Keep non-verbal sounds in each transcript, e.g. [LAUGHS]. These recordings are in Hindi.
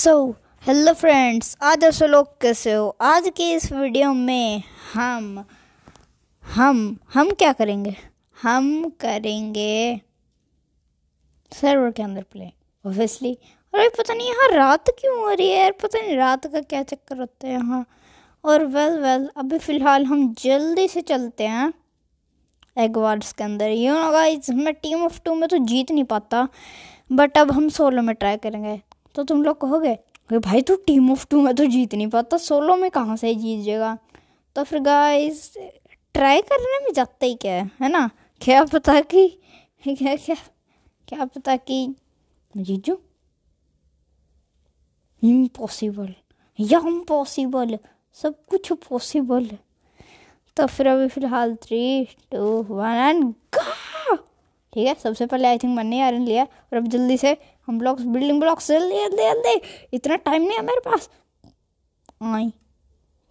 सो हेलो फ्रेंड्स आदर्श लोग कैसे हो आज के इस वीडियो में हम हम हम क्या करेंगे हम करेंगे सर्वर के अंदर प्ले ऑब्वियसली अरे पता नहीं यहाँ रात क्यों हो रही है यार पता नहीं रात का क्या चक्कर होता है यहाँ और वेल वेल अभी फ़िलहाल हम जल्दी से चलते हैं एगवार्ड्स के अंदर यू नो गाइस मैं टीम ऑफ टू में तो जीत नहीं पाता बट अब हम सोलो में ट्राई करेंगे तो तुम लोग कहोगे अरे भाई तू टीम ऑफ टू में तो जीत नहीं पाता सोलो में कहाँ से जीत जाएगा तो फिर गाइस ट्राई करने में जाते ही क्या है है ना क्या पता कि क्या क्या क्या पता कि जीत जाऊँ इम्पॉसिबल या इम्पॉसिबल सब कुछ पॉसिबल है तो फिर अभी फिलहाल थ्री टू वन एंड ठीक है सबसे पहले आई थिंक मैंने आयरन लिया और अब जल्दी से हम ब्लॉक्स बिल्डिंग ब्लॉक्स जल्दी जल्दी जल्दी इतना टाइम नहीं है मेरे पास आई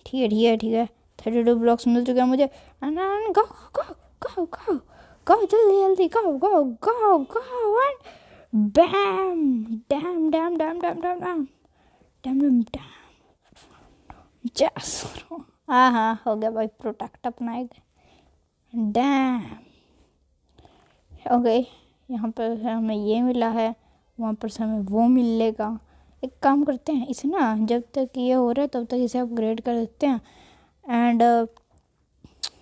ठीक है ठीक है ठीक है थर्टी टू ब्लॉक्स मिल चुके हैं मुझे जल्दी जल्दी गाओ गाओ गाओ go bam damn damn damn damn damn damn damn damn damn जैस हाँ हाँ हो गया भाई प्रोटेक्ट अपना एक डैम ओके यहाँ पर हमें ये मिला है वहाँ पर हमें वो मिलेगा एक काम करते हैं इसे ना जब तक ये हो रहा है तब तक इसे अपग्रेड कर देते हैं एंड uh,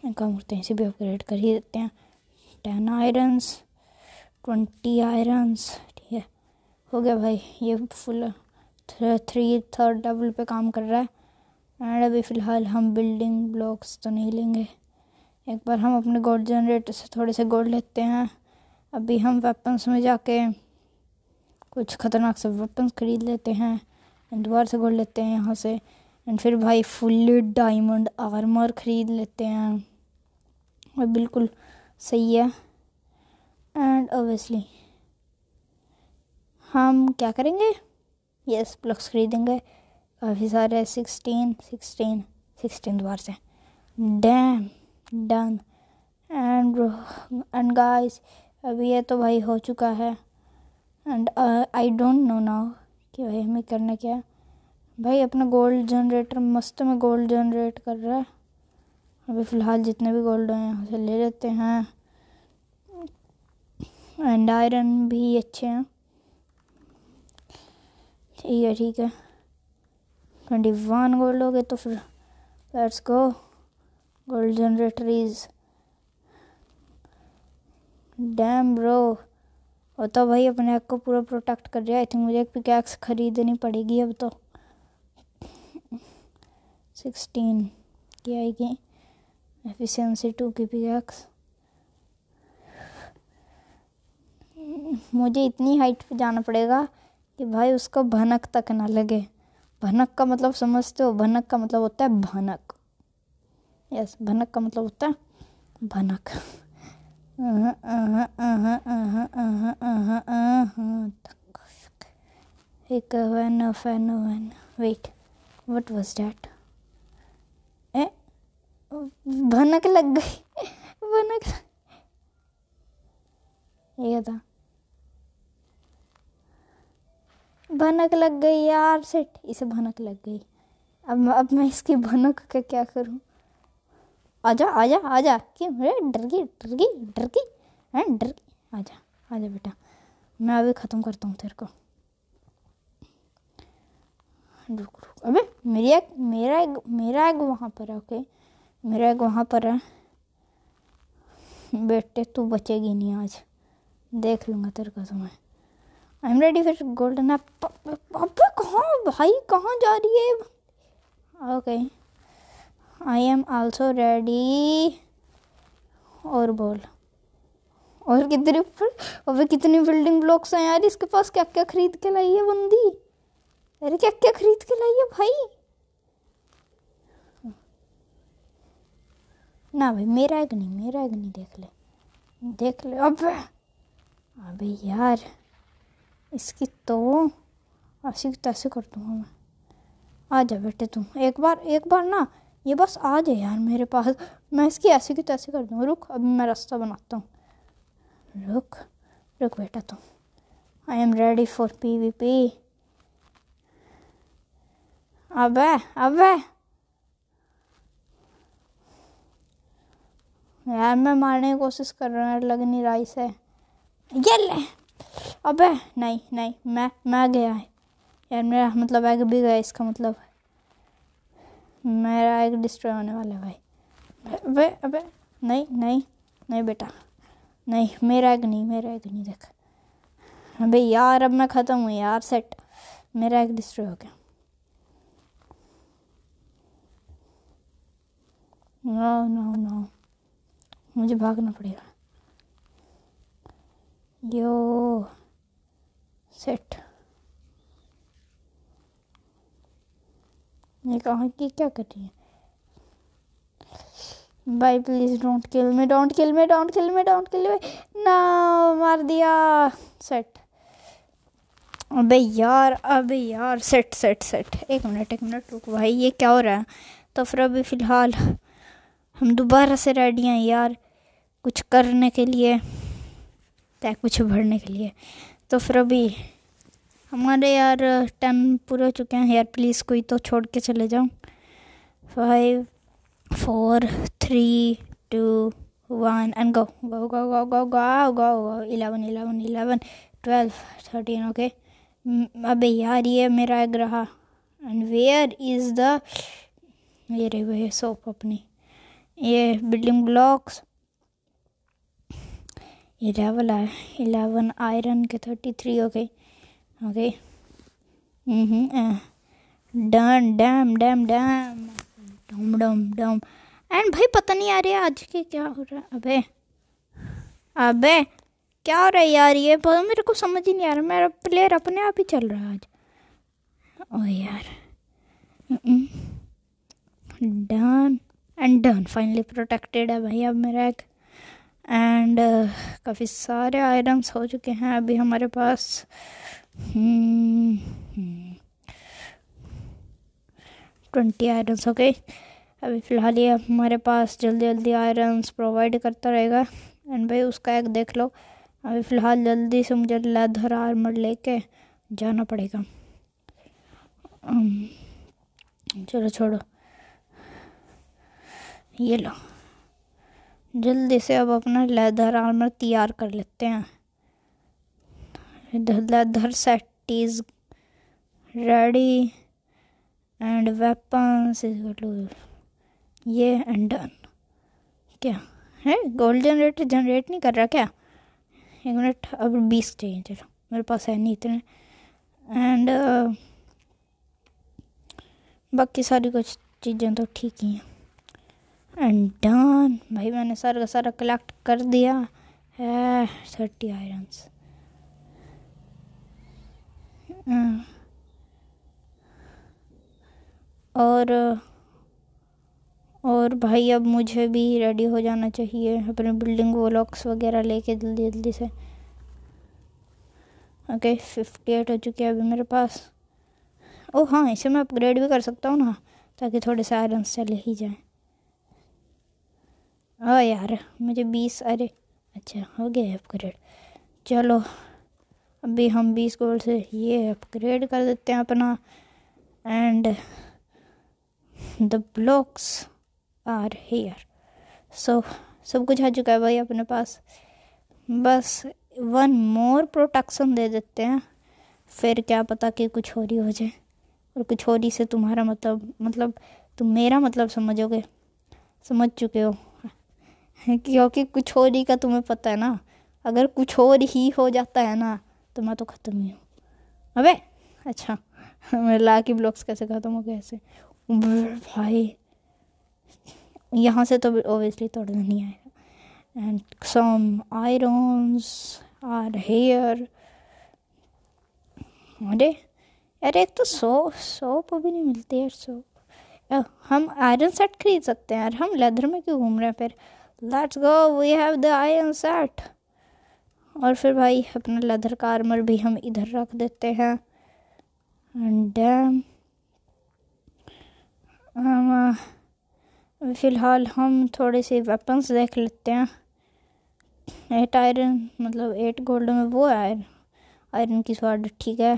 एक काम करते हैं इसे भी अपग्रेड कर ही देते हैं टेन आयरन्स ट्वेंटी आयरन्स ठीक है हो गया भाई ये फुल थ्री थर्ड लेवल पे काम कर रहा है एंड अभी फ़िलहाल हम बिल्डिंग ब्लॉक्स तो नहीं लेंगे एक बार हम अपने गोल्ड जनरेटर से थोड़े से गोल्ड लेते हैं अभी हम वेपन्स में जाके कुछ ख़तरनाक से वेपन्स ख़रीद लेते हैं दोबारा से घोल लेते हैं यहाँ से एंड फिर भाई फुल डायमंड आर्मर ख़रीद लेते हैं और बिल्कुल सही है एंड ओबियसली हम क्या करेंगे यस प्लग्स खरीदेंगे काफ़ी सारे सिक्सटीन सिक्सटीन सिक्सटीन दोबारा से damn done and and guys अभी ये तो भाई हो चुका है and I don't know now कि भाई हमें करना क्या है भाई अपना गोल्ड जनरेटर मस्त में गोल्ड जनरेट कर रहा है अभी फ़िलहाल जितने भी गोल्ड हैं उसे ले लेते हैं एंड आयरन भी अच्छे हैं ठीक है ठीक है ट्वेंटी वन गोल्ड हो गए तो फिर let's go gold generator is damn bro और तो भाई अपने आप को पूरा प्रोटेक्ट कर रहा आई थिंक मुझे एक पिकैक्स खरीदनी पड़ेगी अब तो सिक्सटीन की आएगी एफिशिएंसी टू की पिकैक्स मुझे इतनी हाइट पे जाना पड़ेगा कि भाई उसको भनक तक ना लगे भनक का मतलब समझते हो भनक का मतलब होता है भनक यस भनक का मतलब होता है भनक Aha, aha, aha, aha, aha, aha, aha. Fenna, fenna, fenna. Wait, what was that? Eh? भनक लग गई भनक लग ये था भनक लग गई यार सेट इसे भनक लग गई अब अब मैं इसकी भनक का क्या करूं आजा आजा आजा क्यों अरे डर गई डर गई डर गई है हाँ, डर गई आजा आजा बेटा मैं अभी ख़त्म करता हूँ तेरे को रुक रुक अबे मेरी एक मेरा एक मेरा एक वहाँ पर है ओके मेरा एक वहाँ पर है बेटे तू बचेगी नहीं आज देख लूँगा तेरे को तो मैं आई एम रेडी फिर गोल्डन अब कहाँ भाई कहाँ जा रही है okay okay. I am also ready और बोल और कितने अबे कितने बिल्डिंग ब्लॉक्स हैं यार इसके पास क्या क्या खरीद के लाई है बंदी अरे क्या क्या खरीद के लाई है भाई ना भाई मेरा एक नहीं मेरा एक नहीं देख ले देख ले अब अबे यार इसकी तो ऐसी तैसे कर दूँगा मैं आ जा बेटे तुम एक बार एक बार ना ये बस आ जाए यार मेरे पास मैं इसकी ऐसे की तैसे कर दूँ रुक अभी मैं रास्ता बनाता हूँ रुक रुक बेटा तुम I am ready for P V P अब है अब है यार मैं मारने की कोशिश कर रहा हूँ लग नहीं राइस है ये ले अबे नहीं नहीं मैं मैं गया है यार मेरा मतलब है भी गया इसका मतलब है मेरा एक डिस्ट्रॉय होने वाला है भाई अबे अबे नहीं नहीं नहीं बेटा नहीं मेरा एक नहीं मेरा एक नहीं देख अबे यार अब मैं ख़त्म हुई यार सेट मेरा एक डिस्ट्रॉय हो गया नो नो नो मुझे भागना पड़ेगा यो सेट ये कहा हाँ, कि क्या कर रही है भाई प्लीज़ डोंट किल में डोंट किल में don't kill me don't kill मी ना मार दिया सेट अबे यार अबे यार सेट सेट सेट एक मिनट एक मिनट रुक भाई ये क्या हो रहा है तो फिर अभी फ़िलहाल हम दोबारा से रेडी हैं यार कुछ करने के लिए या कुछ भरने के लिए तो फिर अभी हमारे यार टाइम पूरे हो चुके हैं यार प्लीज़ कोई तो छोड़ के चले जाओ five four three two one and go go go go go go go go eleven eleven eleven twelve thirteen okay अबे यार ये मेरा एग रहा एंड वेयर इज़ द ये रही सोप अपनी ये बिल्डिंग ब्लॉक्स ये लेवल है इलेवन आयरन के thirty three okay okay mm-hmm uh, done damn damn damn डम डम डम एंड भाई पता नहीं आ रहा है आज के क्या हो रहा है अबे अबे क्या हो रहा है यार ये मेरे को समझ ही नहीं आ रहा मेरा प्लेयर अपने आप ही चल रहा है आज ओ यार done and done finally protected है भाई अब मेरा एक एंड uh, काफ़ी सारे आइटम्स हो चुके हैं अभी हमारे पास ट्वेंटी आयरन्स हो गए अभी फ़िलहाल ये हमारे पास जल्दी जल्दी आयरन्स प्रोवाइड करता रहेगा एंड भाई उसका एक देख लो अभी फ़िलहाल जल्दी से मुझे लेदर आर्मर लेके जाना पड़ेगा चलो छोड़ो ये लो जल्दी से अब अपना लेदर आर्मर तैयार कर लेते हैं Dhaladhar set is ready and is ये एंड डन क्या है गोल्ड जनरेटर जनरेट नहीं कर रहा क्या एक मिनट अब बीस चाहिए चलो मेरे पास है नहीं इतने एंड uh, बाकी सारी कुछ चीज़ें तो ठीक ही हैं एंड डन भाई मैंने सारा का सारा कलेक्ट कर दिया है थर्टी आयरन्स हम्म। और और भाई अब मुझे भी रेडी हो जाना चाहिए अपने बिल्डिंग व्लॉक्स वगैरह लेके जल्दी जल्दी से ओके फिफ्टी एट हो चुके हैं अभी मेरे पास ओ oh, हाँ इसे मैं अपग्रेड भी कर सकता हूँ ना ताकि थोड़े से आयरन चले ही जाए ओ हाँ यार मुझे बीस अरे अच्छा हो गया अपग्रेड चलो अभी हम बीस गोल्ड से ये अपग्रेड कर देते हैं अपना and the blocks are here so सब कुछ आ चुका है भाई अपने पास बस वन मोर प्रोटेक्शन दे देते हैं फिर क्या पता कि कुछ और ही हो जाए और कुछ और ही से तुम्हारा मतलब मतलब तुम मेरा मतलब समझोगे समझ चुके हो [LAUGHS] क्योंकि कुछ और ही का तुम्हें पता है ना अगर कुछ और ही हो जाता है ना तो मैं तो ख़त्म ही हूँ अबे अच्छा मेरे ला के ब्लॉग्स कैसे ख़त्म हो गए ऐसे भाई यहाँ से तो ओबियसली तोड़ना नहीं आएगा and some irons are here अरे अरे एक तो सोप सोप भी नहीं मिलती यार सोप हम आयरन सेट खरीद सकते हैं यार हम लेदर में क्यों घूम रहे हैं फिर let's go we have the iron set और फिर भाई अपना लेदर का आर्मर भी हम इधर रख देते हैं एंड um, um, uh, फ़िलहाल हम थोड़े से वेपन्स देख लेते हैं एट आयरन मतलब एट गोल्ड में वो आयरन आयरन की स्वाड ठीक है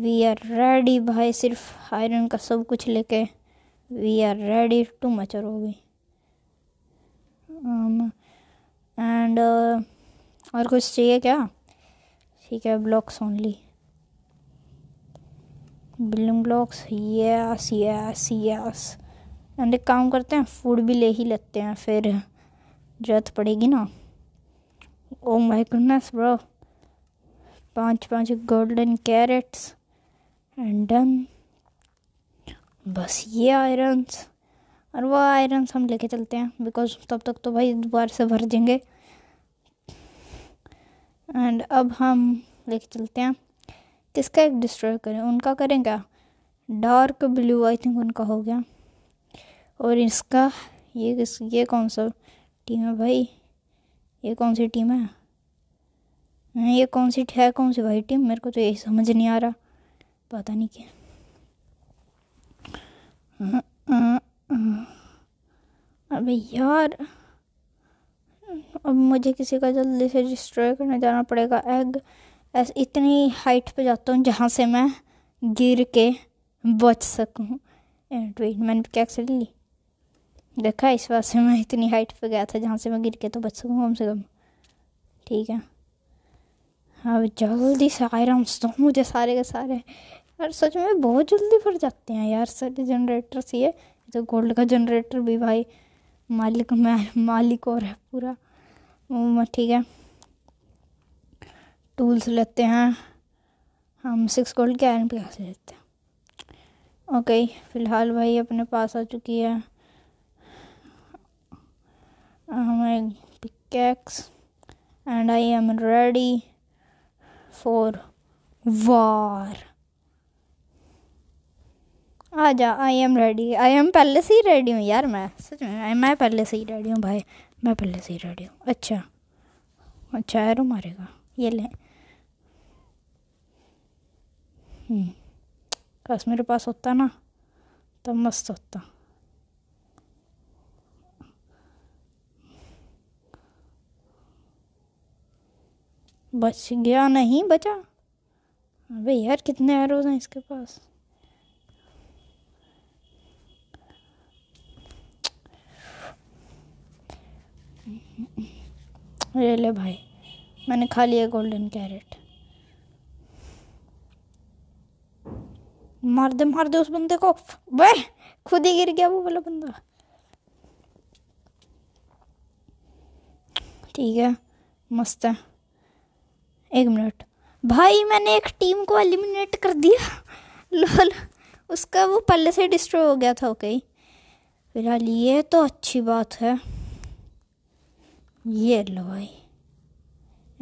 वी आर रेडी भाई सिर्फ आयरन का सब कुछ लेके वी आर रेडी टू मचर होगी एंड और कुछ चाहिए क्या ठीक है blocks only building blocks yes yes yes and एक काम करते हैं फूड भी ले ही लेते हैं फिर जरूरत पड़ेगी ना ओ माय गुडनेस ब्रो पांच पांच गोल्डन कैरेट्स एंड डन बस ये आयरन्स और वो आयरन्स हम लेके चलते हैं बिकॉज तब तक तो भाई दोबारा से भर देंगे एंड अब हम लेके चलते हैं किसका एक डिस्ट्रॉय करें उनका करें क्या डार्क ब्लू आई थिंक उनका हो गया और इसका ये किस ये कौन सा टीम है भाई ये कौन सी टीम है हाँ, ये कौन सी है कौन सी भाई टीम मेरे को तो यही समझ नहीं आ रहा पता नहीं क्या हाँ, हाँ, अबे यार अब मुझे किसी का जल्दी से डिस्ट्रॉय करने जाना पड़ेगा एग ऐसे इतनी हाइट पे जाता हूँ जहाँ से मैं गिर के बच सकूँ एंड वेट मैंने क्या ले ली देखा इस बात से मैं इतनी हाइट पे गया था जहाँ से मैं गिर के तो बच सकूँ कम से कम ठीक है अब जल्दी से आयरन्स दो मुझे सारे के सारे यार सच में बहुत जल्दी फट जाते हैं यार सारे से ये तो गोल्ड का जनरेटर भी भाई मालिक मैं मालिक और है पूरा ठीक है टूल्स लेते हैं हम सिक्स गोल्ड के आयरन पिकास लेते हैं ओके फ़िलहाल भाई अपने पास आ चुकी है हमें pickaxe and I am ready for war आ जा I am ready I am पहले से ही रेडी हूँ यार मैं सच में मैं पहले से ही रेडी हूँ भाई मैं पहले से ही रेडी हूँ अच्छा अच्छा एरो मारेगा ये लें बस हम्म। मेरे पास होता ना तो मस्त होता बच गया नहीं बचा अबे यार कितने एरोज हैं इसके पास ये ले भाई मैंने खा लिया गोल्डन कैरेट मार दे मार दे उस बंदे को वह खुद ही गिर गया वो वाला बंदा ठीक है मस्त है एक मिनट भाई मैंने एक टीम को एलिमिनेट कर दिया लोल उसका वो पहले से डिस्ट्रॉय हो गया था ओके फिलहाल ये तो अच्छी बात है ये लो भाई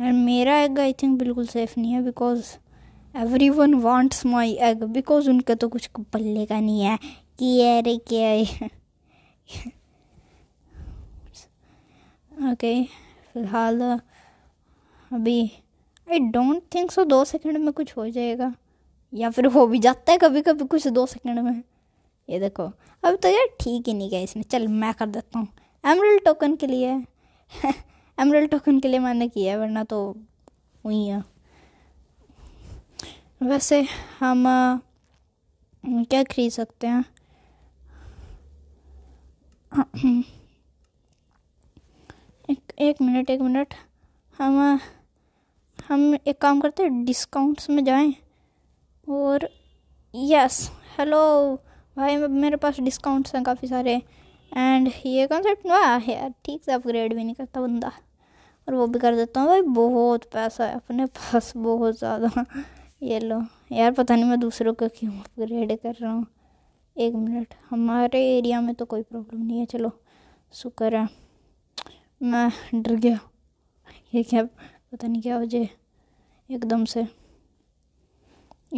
एंड मेरा एग आई थिंक बिल्कुल सेफ़ नहीं है because everyone wants my egg because उनका तो कुछ पल्ले का नहीं है कि अरे क्या है ओके फिलहाल अभी आई डोंट थिंक सो दो सेकंड में कुछ हो जाएगा या फिर हो भी जाता है कभी कभी कुछ दो सेकंड में ये देखो अब तो यार ठीक ही नहीं गया इसमें चल मैं कर देता हूँ एमरल टोकन के लिए एमरल [LAUGHS] टोकन के लिए मैंने किया है वरना तो वही है वैसे हम क्या खरीद सकते हैं [CLEARS THROAT] एक एक मिनट एक मिनट हम हम एक काम करते हैं डिस्काउंट्स में जाएं और यस हेलो भाई मेरे पास डिस्काउंट्स हैं काफ़ी सारे एंड ये कॉन्सेप्ट नया है ठीक से अपग्रेड भी नहीं करता बंदा और वो भी कर देता हूँ भाई बहुत पैसा है अपने पास बहुत ज़्यादा [LAUGHS] ये लो यार पता नहीं मैं दूसरों को क्यों अपग्रेड कर रहा हूँ एक मिनट हमारे एरिया में तो कोई प्रॉब्लम नहीं है चलो शुक्र है मैं डर गया ये क्या पता नहीं क्या हो जाए एकदम से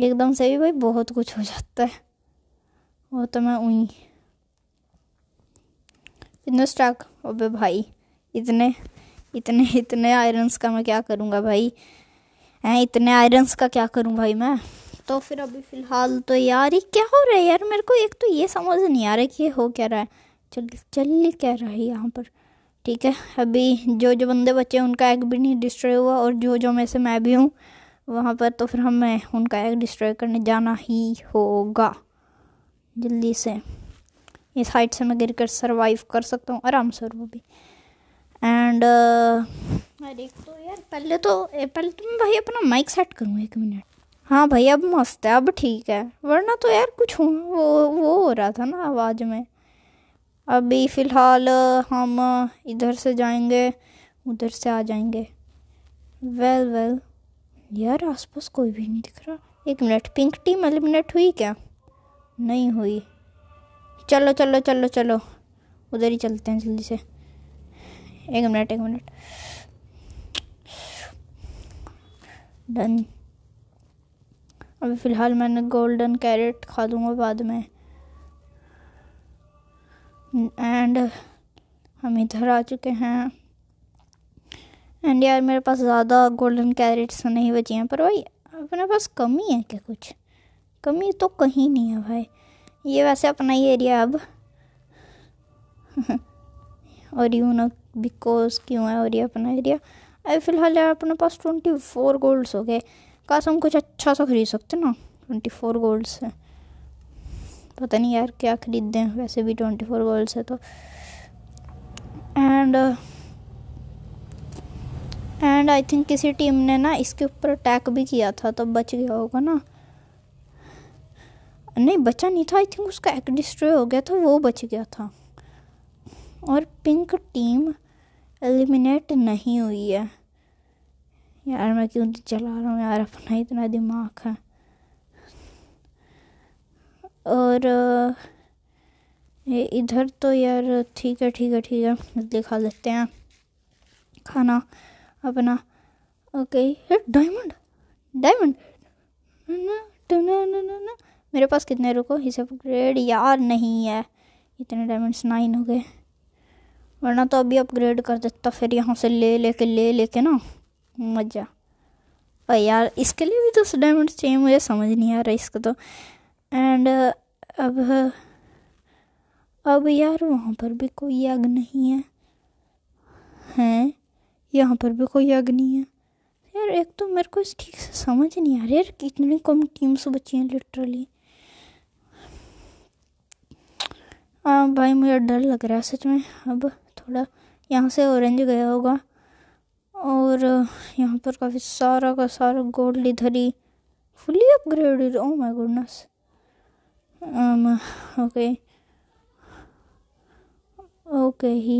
एकदम से भी भाई बहुत कुछ हो जाता है वो तो मैं उई इतना स्टॉक अबे भाई इतने इतने इतने आयरन्स का मैं क्या करूँगा भाई हैं इतने आयरन्स का क्या करूँ भाई मैं तो फिर अभी फ़िलहाल तो यार ये क्या हो रहा है यार मेरे को एक तो ये समझ नहीं आ रहा कि ये हो क्या रहा है चल चल क्या रहा है यहाँ पर ठीक है अभी जो जो बंदे बचे उनका एग भी नहीं डिस्ट्रॉय हुआ और जो जो में से मैं भी हूँ वहाँ पर तो फिर हमें उनका एग डिस्ट्रॉय करने जाना ही होगा जल्दी से इस हाइट से मैं गिर कर सर्वाइव कर सकता हूँ आराम से और वो भी एंड uh, अरे तो यार पहले तो पहले तो मैं भाई अपना माइक सेट करूँ एक मिनट हाँ भाई अब मस्त है अब ठीक है वरना तो यार कुछ हो वो वो हो रहा था ना आवाज़ में अभी फ़िलहाल हम इधर से जाएंगे उधर से आ जाएंगे वेल वेल यार आसपास कोई भी नहीं दिख रहा एक मिनट पिंक टीम एलिमिनेट हुई क्या नहीं हुई चलो चलो चलो चलो उधर ही चलते हैं जल्दी से एक मिनट एक मिनट डन अभी फ़िलहाल मैंने गोल्डन कैरेट खा दूँगा बाद में एंड हम इधर आ चुके हैं एंड यार मेरे पास ज़्यादा गोल्डन कैरेट्स नहीं बची हैं पर भाई अपने पास कमी है क्या कुछ कमी तो कहीं नहीं है भाई ये वैसे अपना ही एरिया अब [LAUGHS] और यू नो बिकॉज क्यों है और ये अपना एरिया अभी फ़िलहाल यार अपने पास ट्वेंटी फोर गोल्ड्स हो गए काश हम कुछ अच्छा सा खरीद सकते ना ट्वेंटी फोर गोल्ड्स है पता नहीं यार क्या खरीद दें वैसे भी ट्वेंटी फोर गोल्ड्स है तो एंड एंड आई थिंक किसी टीम ने ना इसके ऊपर अटैक भी किया था तो बच गया होगा ना नहीं बचा नहीं था आई थिंक उसका एक डिस्ट्रॉय हो गया था वो बच गया था और पिंक टीम एलिमिनेट नहीं हुई है यार मैं क्यों चला रहा हूँ यार अपना इतना दिमाग है और इधर तो यार ठीक है ठीक है ठीक है जल्दी खा लेते हैं खाना अपना ओके डायमंड डायमंड ना ना ना ना ना मेरे पास कितने रुको सब ग्रेड यार नहीं है इतने डायमंड्स नाइन हो गए वरना तो अभी अपग्रेड कर देता फिर यहाँ से ले लेके ले लेके ले ना मज़ा और यार इसके लिए भी तो डायमंड चाहिए मुझे समझ नहीं आ रहा इसका तो एंड अब अब यार वहाँ पर भी कोई आग नहीं है हैं यहाँ पर भी कोई आग नहीं है यार एक तो मेरे को इस ठीक से समझ नहीं आ रहा यार कितनी कम टीम्स बची हैं लिटरली हाँ भाई मुझे डर लग रहा है सच में अब थोड़ा यहाँ से ऑरेंज गया होगा और यहाँ पर काफ़ी सारा का सारा गोल्ड इधर ही fully upgraded oh my goodness okay okay ही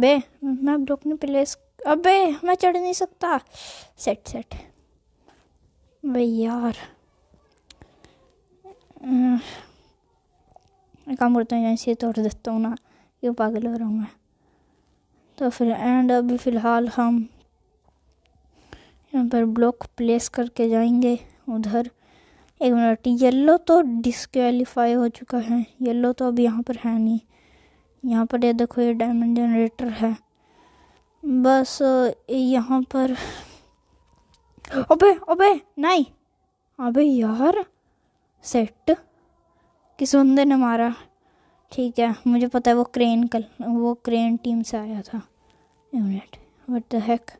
बे मैं अब रुकने प्लेस अबे मैं चढ़ नहीं सकता सेट सेट भाई यार कामड़ता जैसे तोड़ देता हूँ ना ये पागल हो रहा हूँ मैं तो फिर एंड अभी फ़िलहाल हम यहाँ पर ब्लॉक प्लेस करके जाएंगे उधर एक मिनट येलो तो डिसक्वालीफाई हो चुका है येलो तो अभी यहाँ पर है नहीं यहाँ पर ये देखो ये डायमंड जनरेटर है बस यहाँ पर अबे अबे नहीं अबे यार सेट किसुन ने मारा ठीक है मुझे पता है वो क्रेन कल वो क्रेन टीम से आया था unit but the hack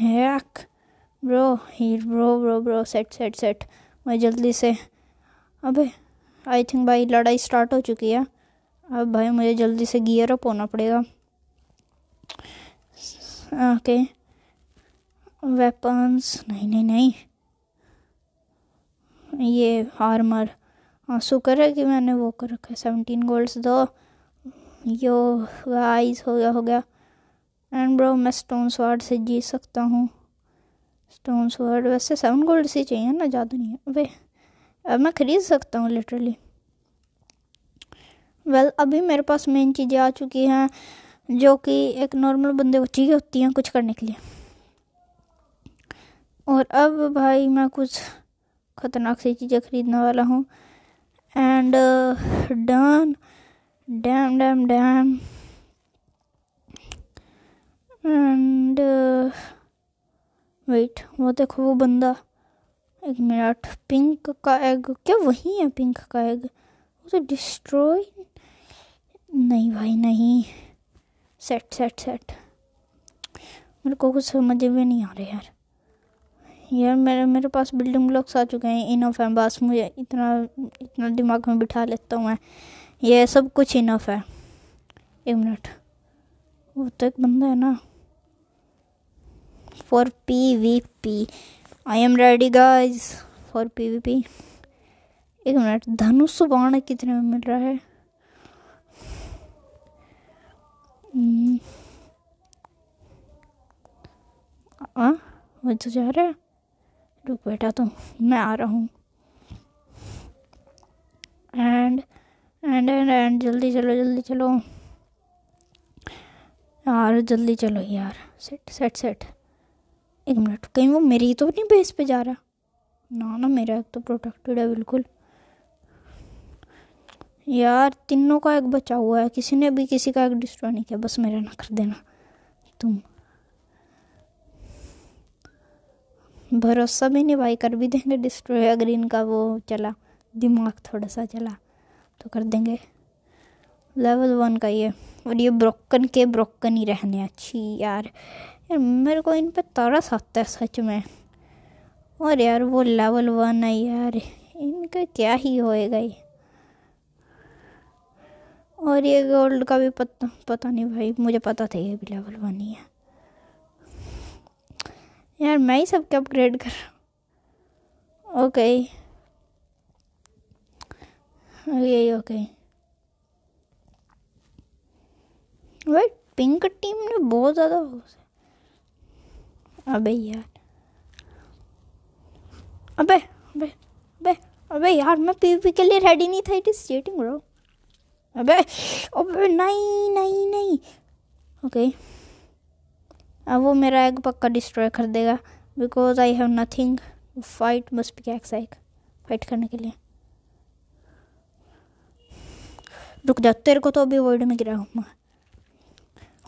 hack bro here bro bro bro set set set मैं जल्दी से अबे आई थिंक भाई लड़ाई स्टार्ट हो चुकी है अब भाई मुझे जल्दी से गियर अप होना पड़ेगा ओके वेपन्स नहीं नहीं नहीं ये हार्मर शुक्र है कि मैंने वो कर रखा है सेवनटीन गोल्ड्स दो यो आइज हो गया हो गया एंड ब्रो मैं स्टोन स्वाड से जीत सकता हूँ स्टोन स्वाड वैसे सेवन गोल्ड से चाहिए ना ज़्यादा नहीं है वे अब मैं ख़रीद सकता हूँ लिटरली वेल well, अभी मेरे पास मेन चीज़ें आ चुकी हैं जो कि एक नॉर्मल बंदे को चाहिए होती हैं कुछ करने के लिए और अब भाई मैं कुछ ख़तरनाक सी चीज़ें ख़रीदने वाला हूँ and done damn damn damn and wait वो देखो वो बंदा एक मिनट पिंक का एग क्या वही है पिंक का एग वो तो डिस्ट्रॉय नहीं भाई नहीं सेट सेट सेट मेरे को कुछ समझ में नहीं आ रहा यार यार मेरे मेरे पास बिल्डिंग ब्लॉक्स आ चुके हैं इनफ है बस मुझे इतना इतना दिमाग में बिठा लेता हूँ मैं ये सब कुछ इनफ है एक मिनट वो तो एक बंदा है ना for P V P I am ready guys for P V P एक मिनट धनुष बाण कितने में मिल रहा है हम्म। आ वो तो जा रहा है रुक बेटा तुम तो मैं आ रहा हूँ एंड एंड एंड एंड जल्दी चलो जल्दी चलो यार जल्दी चलो यार सेट सेट सेट एक मिनट कहीं वो मेरी तो नहीं बेस पे जा रहा ना ना मेरा एक तो प्रोटेक्टेड है बिल्कुल यार तीनों का एक बचा हुआ है किसी ने भी किसी का एक डिस्ट्रॉय नहीं किया बस मेरा ना कर देना तुम भरोसा भी नहीं भाई कर भी देंगे डिस्ट्रॉय अगर इनका वो चला दिमाग थोड़ा सा चला तो कर देंगे लेवल वन का ये और ये ब्रोकन के ब्रोकन ही रहने अच्छी यार यार मेरे को इन पर तरस आता है सच में और यार वो लेवल वन है यार इनका क्या ही होएगा ये और ये गोल्ड का भी पता पता नहीं भाई मुझे पता था ये भी लेवल वन ही है यार मैं ही सबके अपग्रेड कर रहा हूँ okay okay okay wait pink team ने बहुत ज़्यादा अबे यार अबे अबे अबे अबे यार मैं पीवी के लिए रेडी नहीं था इट इज़ चीटिंग ब्रो अबे अबे नहीं नहीं नहीं ओके okay. वो मेरा एग पक्का डिस्ट्रॉय कर देगा because I have nothing fight must be X egg fight करने के लिए रुक जा तेरे को तो अभी वर्ड में गिरा हूँ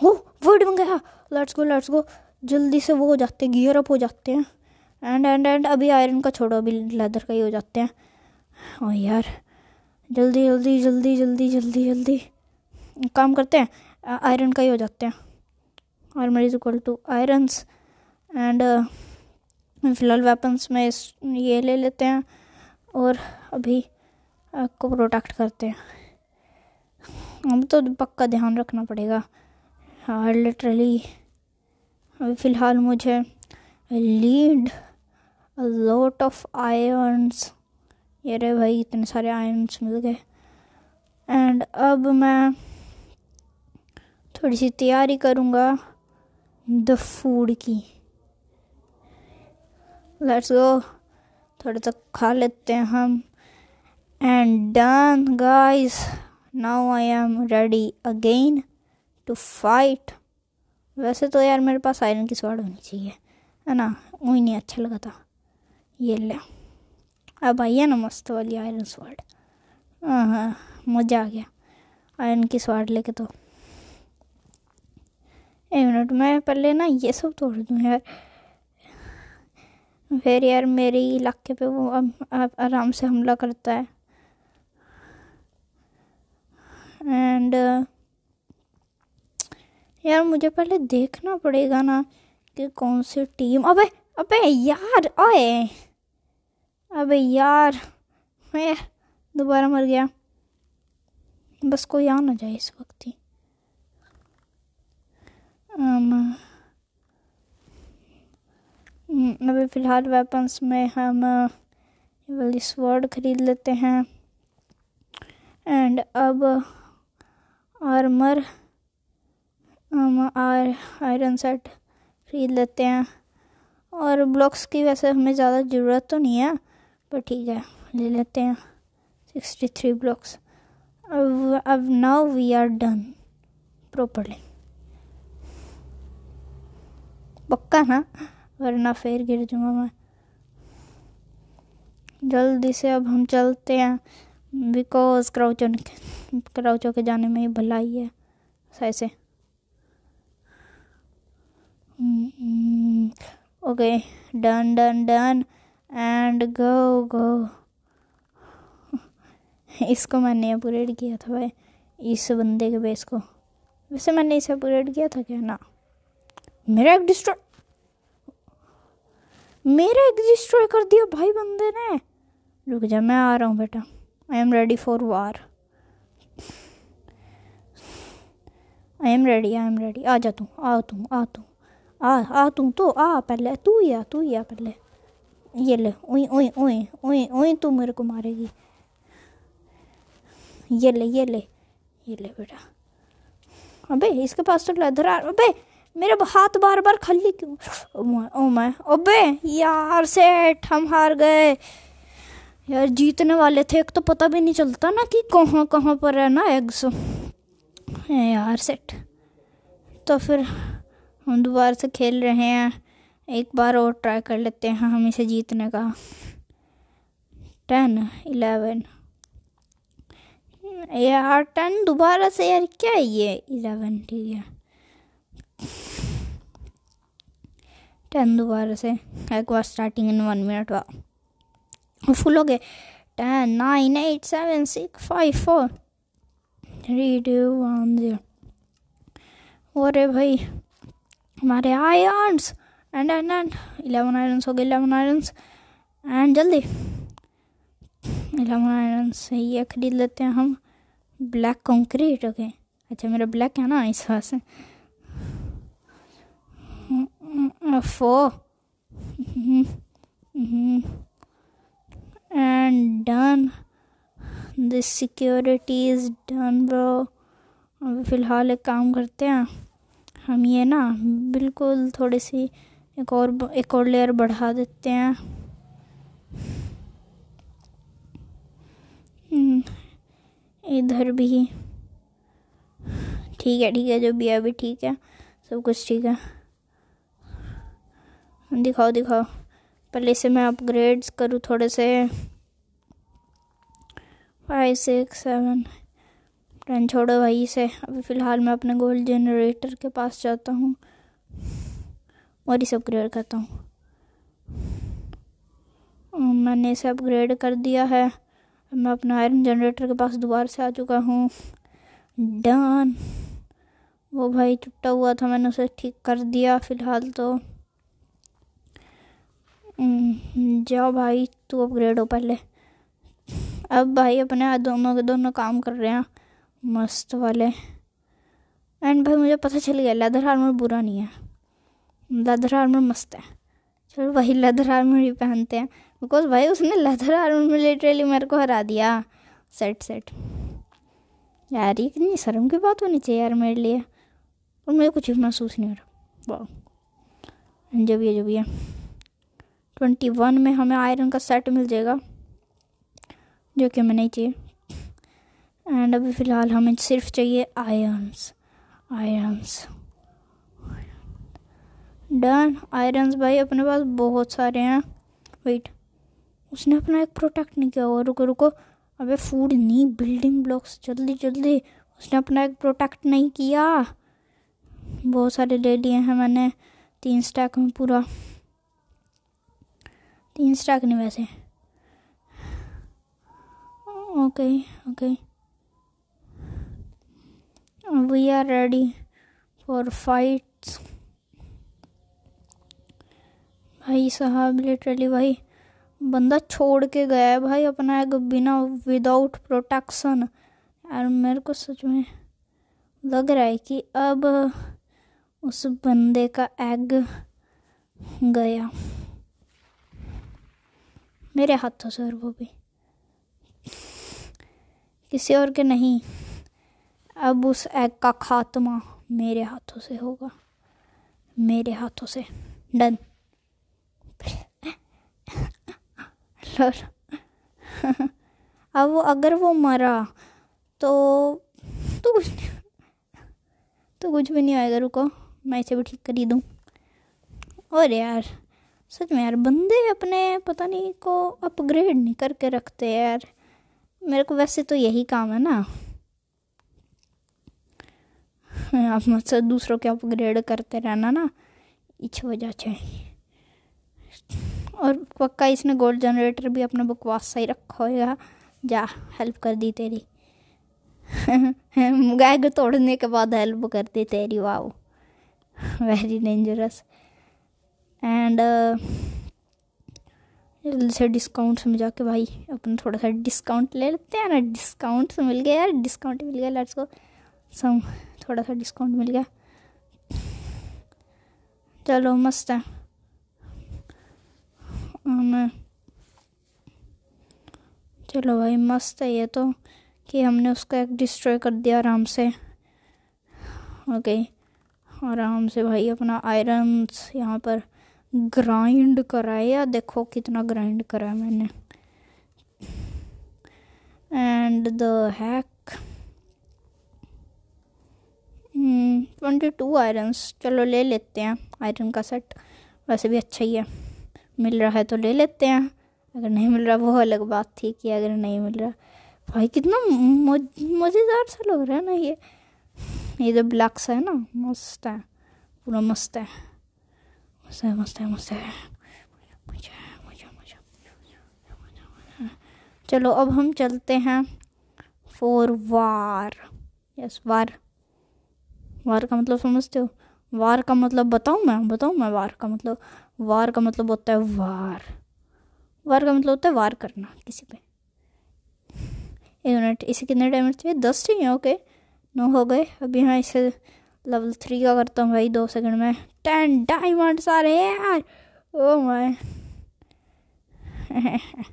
हो वर्ड में गया लेट्स गो लेट्स गो जल्दी से वो हो जाते हैं गियर अप हो जाते हैं एंड एंड एंड अभी आयरन का छोड़ो अभी लेदर का ही हो जाते हैं ओ यार जल्दी जल्दी जल्दी जल्दी जल्दी जल्दी काम करते हैं आयरन का ही हो जाते हैं armour is equal to irons and फिलहाल वेपन्स में ये ले लेते हैं और अभी आपको को प्रोटेक्ट करते हैं अब तो पक्का ध्यान रखना पड़ेगा हाँ लिटरली अभी फ़िलहाल मुझे लीड लॉट ऑफ आयर्नस ये रे भाई इतने सारे आयर्नस मिल गए एंड अब मैं थोड़ी सी तैयारी करूँगा द फूड की लेट्स गो थोड़ा तक खा लेते हैं हम and done guys now I am ready again to fight वैसे तो यार मेरे पास आयरन की स्वाड होनी चाहिए है ना वही नहीं अच्छा लगा था ये ले अब आई है ना मस्त वाली आयरन स्वाड हाँ हाँ मज़ा आ गया आयरन की स्वाड लेके तो एक मिनट मैं पहले ना ये सब तोड़ दूँ यार फिर यार मेरे इलाके पे वो अब, आराम से हमला करता है एंड यार मुझे पहले देखना पड़ेगा ना कि कौन सी टीम अबे अबे यार ओए अबे यार मैं दोबारा मर गया बस कोई आ ना जाए इस वक्त ही Um, अभी फ़िलहाल वेपन्स में हम वाली स्वॉर्ड ख़रीद लेते हैं एंड अब आर्मर हम आर आयरन सेट ख़रीद लेते हैं और ब्लॉक्स की वैसे हमें ज़्यादा ज़रूरत तो नहीं है पर ठीक है ले लेते हैं सिक्सटी थ्री ब्लॉक्स अब अब now we are done properly पक्का ना वरना फिर गिर जाऊँगा मैं जल्दी से अब हम चलते हैं बिकॉज क्राउचो क्राउचो के जाने में ही भलाई है ऐसे okay done done done and go go इसको मैंने अपग्रेड किया था भाई इस बंदे के बेस को वैसे मैंने इसे अपग्रेड किया था क्या ना मेरा एक डिस्ट्रॉ मेरा डिस्ट्रॉय कर दिया भाई बंदे ने रुक जा मैं आ रहा हूँ बेटा I am ready for war I am ready I am ready आ जा तू आ तू आ तू आ आ तू तो आ पहले तू ही आ तू ही आ पहले ये ले ओए ओए ओए ओए ओए तू मेरे को मारेगी ये ले ये ले ये ले बेटा अबे इसके पास तो लेदर आ अबे मेरे हाथ बार बार खाली क्यों ओ मैं अबे यार सेठ हम हार गए यार जीतने वाले थे एक तो पता भी नहीं चलता ना कि कहाँ कहाँ पर है ना एग्स यार सेठ तो फिर हम दोबारा से खेल रहे हैं एक बार और ट्राई कर लेते हैं हम इसे जीतने का टेन इलेवन यार टेन दोबारा से यार क्या है ये इलेवन ठीक है टेन दोबारा से एक बार स्टार्टिंग इन वन मिनट वाह फुल हो गए ten nine eight seven six five four three two one zero अरे भाई हमारे आए आर्ट्स and and and eleven irons हो गए इलेवन आयरन्स एंड जल्दी इलेवन आयरन्स से ये ख़रीद लेते हैं हम ब्लैक कंक्रीट ओके अच्छा मेरा ब्लैक है ना इस वजह से uh, 4 and done this security is done bro. अभी फ़िलहाल एक काम करते हैं हम ये ना बिल्कुल थोड़ी सी एक और एक और लेयर बढ़ा देते हैं हम्म, इधर भी ठीक है ठीक है जो भी है अभी ठीक है सब कुछ ठीक है दिखाओ दिखाओ पहले इसे मैं अपग्रेड्स करूँ थोड़े से फाइव सिक्स सेवन टेन छोड़ो भाई इसे अभी फ़िलहाल मैं अपने गोल्ड जनरेटर के पास जाता हूँ और इसे अपग्रेड करता हूँ मैंने इसे अपग्रेड कर दिया है मैं अपना आयरन जनरेटर के पास दोबारा से आ चुका हूँ डन वो भाई टूटा हुआ था मैंने उसे ठीक कर दिया फ़िलहाल तो जाओ भाई तू अपग्रेड हो पहले अब भाई अपने दोनों के दोनों काम कर रहे हैं मस्त वाले एंड भाई मुझे पता चल गया लेदर हारमर बुरा नहीं है लेदर हारमर मस्त है चलो भाई लेदर हारमर ही पहनते हैं बिकॉज भाई उसने लेदर हारमर में लिटरली मेरे को हरा दिया सेट सेट यार ये कितनी शर्म की बात होनी चाहिए यार मेरे लिए और मुझे कुछ महसूस नहीं हो रहा वाह जब ये जब ये ट्वेंटी वन में हमें आयरन का सेट मिल जाएगा जो कि हमें नहीं चाहिए एंड अभी फ़िलहाल हमें सिर्फ चाहिए आयरन्स आयरन्स डन आयरन्स भाई अपने पास बहुत सारे हैं वेट उसने अपना एक प्रोटेक्ट नहीं किया और रुको रुको अबे फूड नहीं बिल्डिंग ब्लॉक्स जल्दी जल्दी उसने अपना एक प्रोटेक्ट नहीं किया बहुत सारे ले लिए हैं मैंने तीन स्टैक में पूरा तीन स्टाक नहीं वैसे okay okay we are ready for fights भाई साहब लिटरली भाई बंदा छोड़ के गया है भाई अपना एक बिना विदाउट प्रोटेक्शन और मेरे को सच में लग रहा है कि अब उस बंदे का एग गया मेरे हाथों से और वो भी किसी और के नहीं अब उस एग का खात्मा मेरे हाथों से होगा मेरे हाथों से डन अब वो अगर वो मरा तो तो कुछ तो कुछ भी नहीं आएगा रुको मैं इसे भी ठीक कर ही दूँ और यार सच में यार बंदे अपने पता नहीं को अपग्रेड नहीं करके रखते यार मेरे को वैसे तो यही काम है ना [LAUGHS] आप मतलब दूसरों के अपग्रेड करते रहना ना इस वजह से और पक्का इसने गोल्ड जनरेटर भी अपना बकवास सही रखा होगा जा हेल्प कर दी तेरी [LAUGHS] गाय को तोड़ने के बाद हेल्प कर दी तेरी वाह वेरी डेंजरस एंड uh, से डिस्काउंट्स में जाके भाई अपन थोड़ा सा डिस्काउंट ले लेते हैं ना डिस्काउंट तो मिल गया यार डिस्काउंट मिल गया लेट्स को सम थोड़ा सा डिस्काउंट मिल गया चलो मस्त है चलो भाई मस्त है ये तो कि हमने उसका एक डिस्ट्रॉय कर दिया आराम से ओके आराम से भाई अपना आयरन्स यहाँ पर ग्राइंड या देखो कितना ग्राइंड करा मैंने and the hack twenty two irons चलो ले लेते हैं आयरन का सेट वैसे भी अच्छा ही है मिल रहा है तो ले लेते हैं अगर नहीं मिल रहा वो अलग बात थी कि अगर नहीं मिल रहा भाई कितना मज़ेदार सा लग रहा है ना ये ये जो ब्लैक्स है ना मस्त है पूरा मस्त है चलो अब हम चलते हैं फोर वार यस वार वार का मतलब समझते हो वार का मतलब बताऊँ मैं बताऊँ मैं वार का मतलब वार का मतलब होता है वार वार का मतलब होता है वार करना किसी पे एक मिनट इसे कितने डैमेज चाहिए दस चाहिए ओके नौ हो गए अभी यहाँ इसे लेवल थ्री का करता हूँ भाई दो सेकंड में डायमंड सारे यार ओ माय my. [LAUGHS]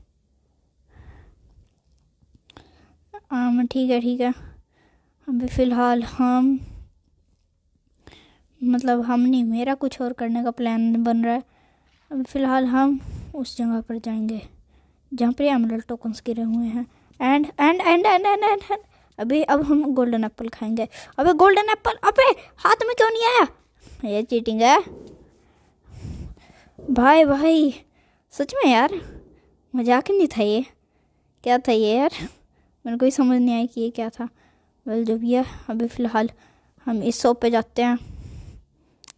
Um, ठीक है ठीक है अभी फ़िलहाल हम मतलब हम नहीं मेरा कुछ और करने का प्लान बन रहा है अभी फ़िलहाल हम उस जगह पर जाएंगे जहाँ पर एमरल टोकन्स गिरे हुए हैं and and and and and and अभी अब हम गोल्डन एप्पल खाएंगे अबे गोल्डन एप्पल अबे हाथ में क्यों नहीं आया ये चीटिंग है भाई भाई सच में यार मजाक नहीं था ये क्या था ये यार मेरे को समझ नहीं आया कि ये क्या था वेल जो भी है अभी फ़िलहाल हम इस शॉप पे जाते हैं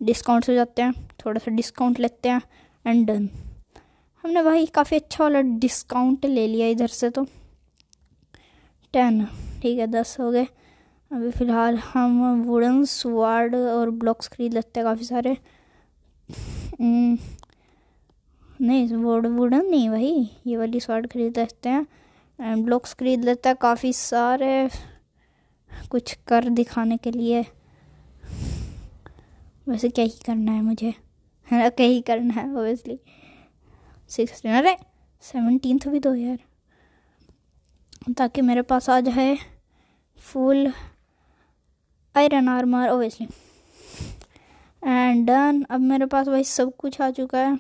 डिस्काउंट से जाते हैं थोड़ा सा डिस्काउंट लेते हैं एंड डन हमने भाई काफ़ी अच्छा वाला डिस्काउंट ले लिया इधर से तो टेन ठीक है दस हो गए अभी फ़िलहाल हम वुडन स्वाड और ब्लॉक्स खरीद लेते हैं काफ़ी सारे हम्म, नहीं वोड वुडन नहीं भाई ये वाली स्वाड खरीद लेते हैं एंड ब्लॉक्स खरीद लेते हैं काफ़ी सारे कुछ कर दिखाने के लिए वैसे क्या ही करना है मुझे है हाँ, ना क्या ही करना है ओबियसली सिक्स अरे सेवनटीन्थ भी दो यार ताकि मेरे पास आ जाए full iron armour obviously and done अब मेरे पास भाई सब कुछ आ चुका है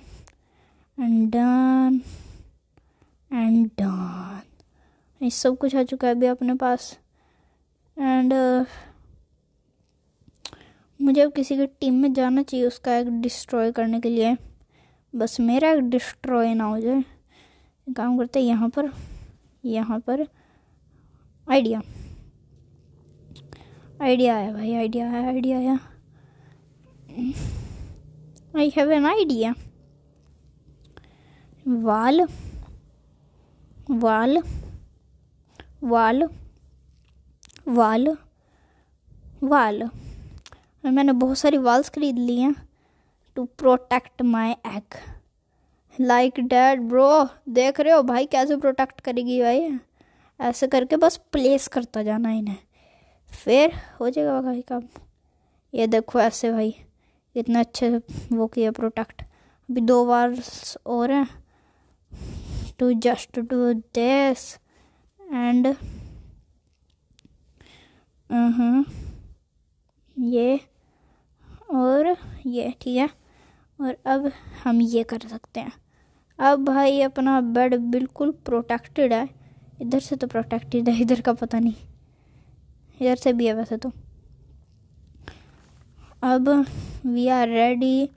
एंड डन एंड डन ये सब कुछ आ चुका है अभी अपने पास एंड uh, मुझे अब किसी की टीम में जाना चाहिए उसका एक डिस्ट्रॉय करने के लिए बस मेरा एक डिस्ट्रॉय ना हो जाए काम करते हैं यहाँ पर यहाँ पर आइडिया आइडिया आया भाई आइडिया आया आइडिया आया आई हैव एन आइडिया वाल वाल वाल वाल वाल और मैंने बहुत सारी वाल्स खरीद ली हैं to protect my egg like dad bro देख रहे हो भाई कैसे प्रोटेक्ट करेगी भाई ऐसे करके बस प्लेस करता जाना इन्हें फिर हो जाएगा भाई काम ये देखो ऐसे भाई इतना अच्छे से वो किया प्रोडक्ट अभी दो बार और हैं to just do this and ये और ये ठीक है और अब हम ये कर सकते हैं अब भाई अपना बेड बिल्कुल प्रोटेक्टेड है इधर से तो प्रोटेक्टेड है इधर का पता नहीं इधर से भी है वैसे तो अब वी आर रेडी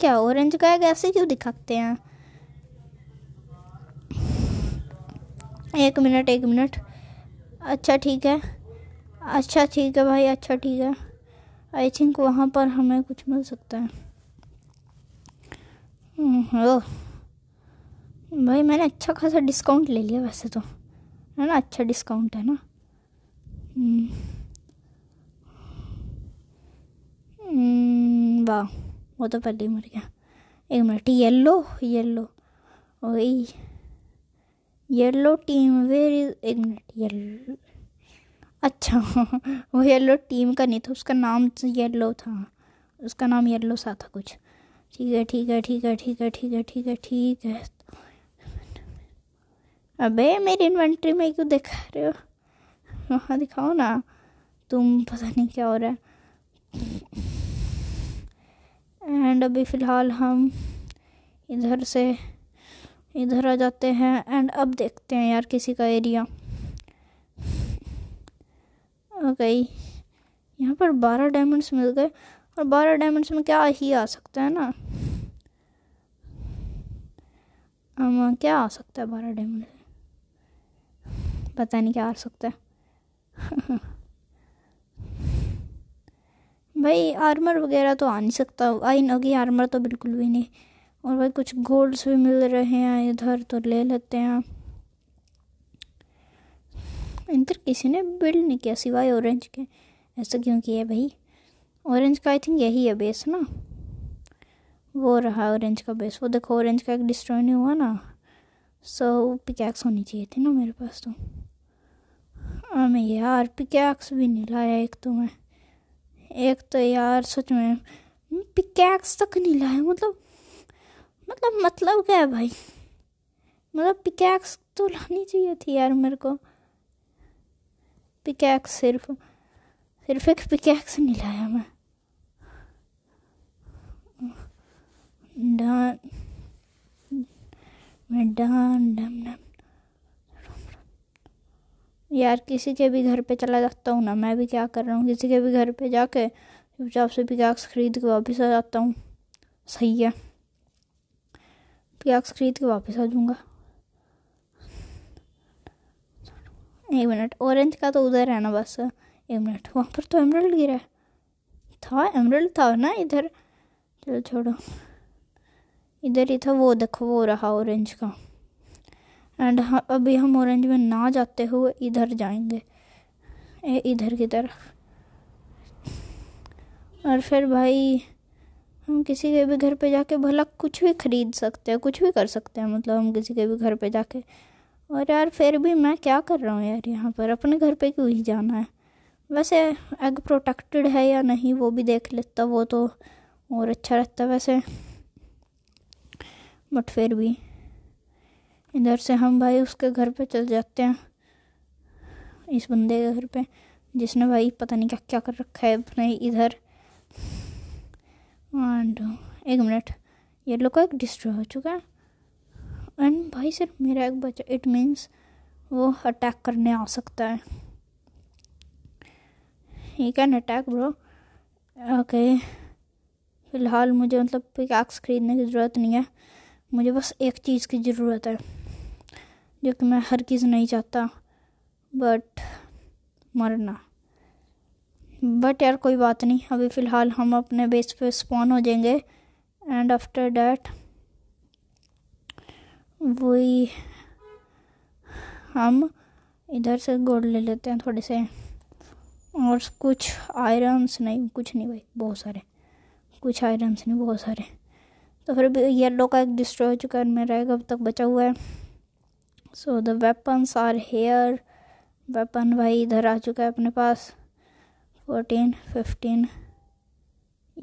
क्या ऑरेंज का है ऐसे क्यों दिखाते हैं एक मिनट एक मिनट अच्छा ठीक है अच्छा ठीक है भाई अच्छा ठीक है आई थिंक वहाँ पर हमें कुछ मिल सकता है ओ हम्म, भाई मैंने अच्छा खासा डिस्काउंट ले लिया वैसे तो है ना अच्छा डिस्काउंट है ना वाह वो तो पहले ही मर गया एक मिनट येलो येलो वही येलो टीम वेर इज एक मिनट येलो अच्छा वो येलो टीम का नहीं था उसका नाम येलो था उसका नाम येलो सा था कुछ ठीक है ठीक है ठीक है ठीक है ठीक है ठीक है ठीक है अबे मेरी इन्वेंट्री में क्यों दिखा रहे हो वहाँ दिखाओ ना तुम पता नहीं क्या हो रहा है एंड अभी फ़िलहाल हम इधर से इधर आ जाते हैं एंड अब देखते हैं यार किसी का एरिया ओके यहाँ पर बारह डायमंड्स मिल गए और बारह डायमंड्स में क्या ही आ सकता है ना हम क्या आ सकता है बारह डायमंड पता नहीं क्या आ सकता है भाई आर्मर वगैरह तो आ नहीं सकता आई नगी आर्मर तो बिल्कुल भी नहीं और भाई कुछ गोल्ड्स भी मिल रहे हैं इधर तो ले लेते हैं इधर किसी ने बिल्ड नहीं किया सिवाय ऑरेंज के ऐसा क्यों किया भाई ऑरेंज का आई थिंक यही है बेस ना वो रहा ऑरेंज का बेस वो देखो ऑरेंज का एक डिस्ट्रॉय नहीं हुआ ना सो so, पिकैक्स होनी चाहिए थी ना मेरे पास तो हमें हाँ यार पिकैक्स भी नहीं लाया एक तो मैं एक तो यार सच में पिकैक्स तक नहीं लाया मतलब मतलब मतलब क्या है भाई मतलब पिकैक्स तो लानी चाहिए थी यार मेरे को पिकैक्स सिर्फ सिर्फ एक पिकैक्स नहीं लाया मैं डान मैं डान डम डम यार किसी के भी घर पे चला जाता हूँ ना मैं भी क्या कर रहा हूँ किसी के भी घर पे जाके चुपचाप से पिकाक्स खरीद के वापस आ जाता हूँ सही है पिकाक्स खरीद के वापस आ जाऊँगा एक मिनट ऑरेंज का तो उधर है ना बस एक मिनट वहाँ पर तो एमरल्ड गिरा है था एमरल्ड था ना इधर चलो छोड़ो इधर ही था वो देखो वो रहा ऑरेंज का एंड हाँ, अभी हम ऑरेंज में ना जाते हुए इधर जाएंगे ए, इधर की तरफ और फिर भाई हम किसी के भी घर पे जाके भला कुछ भी ख़रीद सकते हैं कुछ भी कर सकते हैं मतलब हम किसी के भी घर पे जाके और यार फिर भी मैं क्या कर रहा हूँ यार यहाँ पर अपने घर पे क्यों ही जाना है वैसे एग प्रोटेक्टेड है या नहीं वो भी देख लेता वो तो और अच्छा रहता वैसे बट फिर भी इधर से हम भाई उसके घर पे चल जाते हैं इस बंदे के घर पे जिसने भाई पता नहीं क्या क्या कर रखा है अपने इधर एंड एक मिनट ये लोग का एक डिस्ट्रॉय हो चुका है एंड भाई सिर्फ मेरा एक बचा इट मीन्स वो अटैक करने आ सकता है he can attack bro okay फ़िलहाल मुझे मतलब पिकैक्स खरीदने की ज़रूरत नहीं है मुझे बस एक चीज़ की ज़रूरत है जो कि मैं हर किसी नहीं चाहता बट मरना बट यार कोई बात नहीं अभी फ़िलहाल हम अपने बेस पे स्पॉन हो जाएंगे एंड आफ्टर डैट वही हम इधर से गोल्ड ले लेते हैं थोड़े से और कुछ आयरन्स नहीं कुछ नहीं भाई बहुत सारे कुछ आयरन्स नहीं बहुत सारे तो फिर येलो का एक डिस्ट्रॉय हो चुका है मेरा एक अब तक बचा हुआ है so the weapons are here weapon भाई इधर आ चुका है अपने पास फोर्टीन फिफ्टीन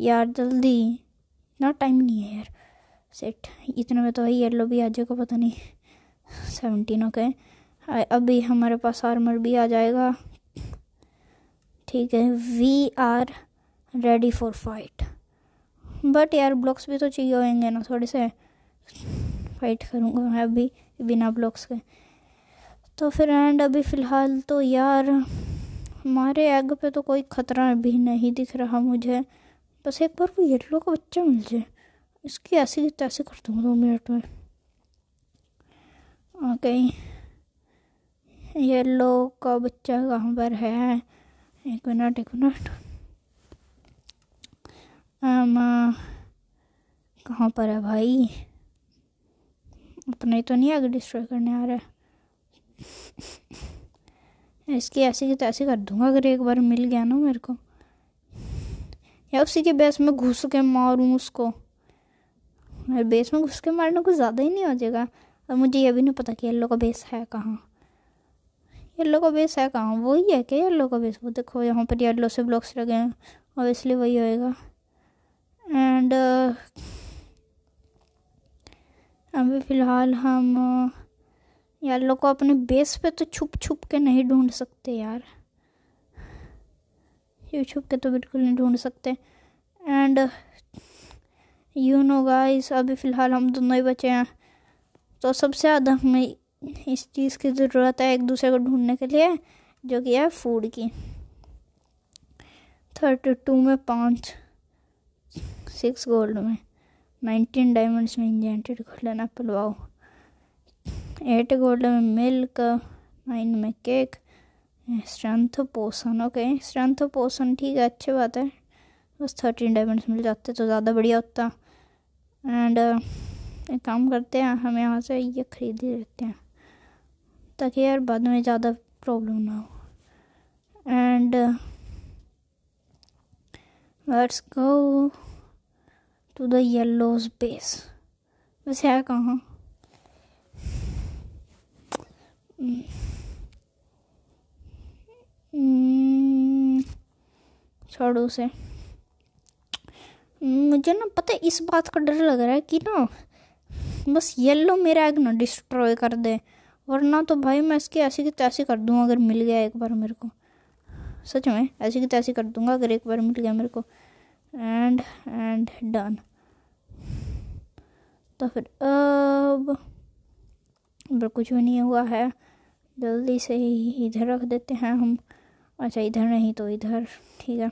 यार जल्दी इतना टाइम नहीं है यार सेट इतने में तो भाई येलो भी आ जाएगा पता नहीं सेवनटीन ओके अभी हमारे पास आर्मर भी आ जाएगा ठीक है we are ready for fight but यार ब्लॉक्स भी तो चाहिए होंगे ना थोड़े से फाइट करूँगा मैं अभी बिना ब्लॉक्स के तो फिर एंड अभी फ़िलहाल तो यार हमारे एग पे तो कोई ख़तरा भी नहीं दिख रहा मुझे बस एक बार वो येलो का बच्चा मिल जाए इसकी ऐसी की तैसी कर दूँगा दो मिनट में ओके येलो का बच्चा कहाँ पर है एक मिनट एक मिनट कहाँ पर है भाई अपने तो नहीं आगे डिस्ट्रॉय करने आ रहा है इसकी ऐसे की तैसी कर दूंगा अगर एक बार मिल गया ना मेरे को या उसी के बेस में घुस के मारूँ उसको मेरे बेस में घुस के मारने को ज़्यादा ही नहीं हो जाएगा और मुझे ये भी नहीं पता कि येल्लो का बेस है कहाँ येल्लो का बेस है कहाँ वही है क्या येल्लो का बेस वो देखो यहाँ पर येल्लो से ब्लॉक्स लगे हैं ऑब्वियसली वही होएगा एंड uh, अभी फ़िलहाल हम यार लोग को अपने बेस पे तो छुप छुप के नहीं ढूंढ सकते यार छुप छुप के तो बिल्कुल नहीं ढूंढ सकते एंड यू नो गाइस अभी फ़िलहाल हम दोनों ही बचे हैं तो सबसे ज़्यादा हमें इस चीज़ की ज़रूरत है एक दूसरे को ढूंढने के लिए जो कि है फूड की थर्टी टू में पाँच सिक्स गोल्ड में नाइनटीन डायमंड्स में enchanted golden apple eight golden में मिल्क नाइन में cake strength potion okay strength potion ठीक है अच्छी बात है बस थर्टीन डायमंड्स मिल जाते तो ज़्यादा बढ़िया होता एंड एक काम करते हैं हम यहाँ से ये ख़रीद ही लेते हैं ताकि यार बाद में ज़्यादा प्रॉब्लम ना हो and let's go to the yellow's space बस है कहाँ हम्म। छोड़ो उसे हम्म, मुझे ना पता है इस बात का डर लग रहा है कि ना बस येलो मेरा एग ना डिस्ट्रॉय कर दे वरना तो भाई मैं इसकी ऐसी की तैसी कर दूंगा अगर मिल गया एक बार मेरे को सच में ऐसी की तैसी कर दूंगा अगर एक बार मिल गया मेरे को एंड एंड डन तो फिर अब पर कुछ भी नहीं हुआ है जल्दी से ही इधर रख देते हैं हम अच्छा इधर नहीं तो इधर ठीक है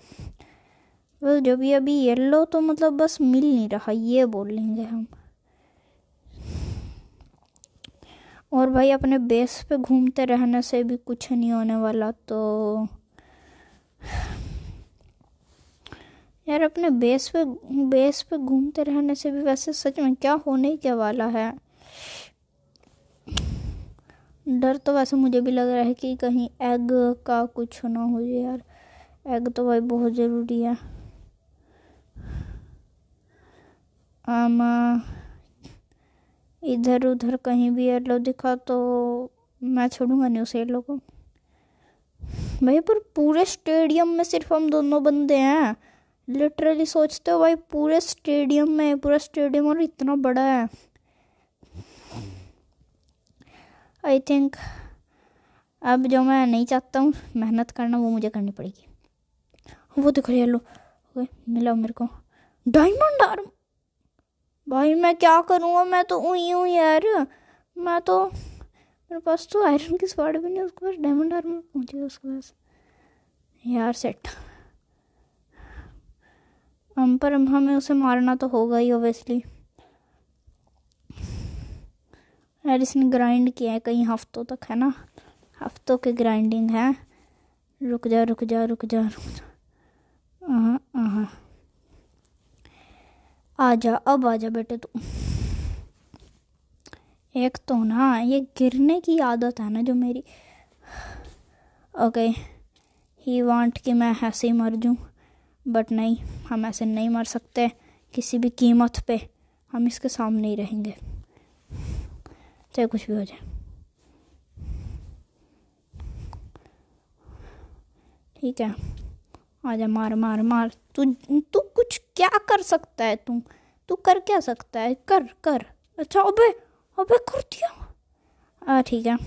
वेल जब ये अभी येलो तो मतलब बस मिल नहीं रहा ये बोल लेंगे हम और भाई अपने बेस पे घूमते रहने से भी कुछ नहीं होने वाला तो यार अपने बेस पे बेस पे घूमते रहने से भी वैसे सच में क्या होने के वाला है डर तो वैसे मुझे भी लग रहा है कि कहीं एग का कुछ ना हो जाए यार एग तो भाई बहुत ज़रूरी है आम um, इधर उधर कहीं भी येलो दिखा तो मैं छोड़ूंगा नहीं उस येलो को भाई पर पूरे स्टेडियम में सिर्फ हम दोनों बंदे हैं लिटरली सोचते हो भाई पूरे स्टेडियम में पूरा स्टेडियम और इतना बड़ा है आई थिंक अब जो मैं नहीं चाहता हूँ मेहनत करना वो मुझे करनी पड़ेगी वो देखो येलो ओके मिला मेरे को डायमंड आर्म भाई मैं क्या करूँगा मैं तो ऊँ हूँ यार मैं तो मेरे पास तो आयरन की स्वाड भी नहीं उसके पास डायमंड आर्म पहुँचेगा उसके पास यार सेट हम पर हमें उसे मारना तो होगा ही ओबियसली एडिसन ग्राइंड किया है कई हफ्तों तक है ना हफ्तों के ग्राइंडिंग है रुक जा रुक जा रुक जा रुक जा हाँ आ जा अब आ जा बेटे तू एक तो ना ये गिरने की आदत है ना जो मेरी ओके ही वांट कि मैं ऐसे ही मर जाऊँ बट नहीं हम ऐसे नहीं मर सकते किसी भी कीमत पे हम इसके सामने ही रहेंगे चाहे कुछ भी हो जाए ठीक है आ जा मार मार मार तू तू कुछ क्या कर सकता है तू तू कर क्या सकता है कर कर अच्छा अबे अबे कर दिया आ ठीक है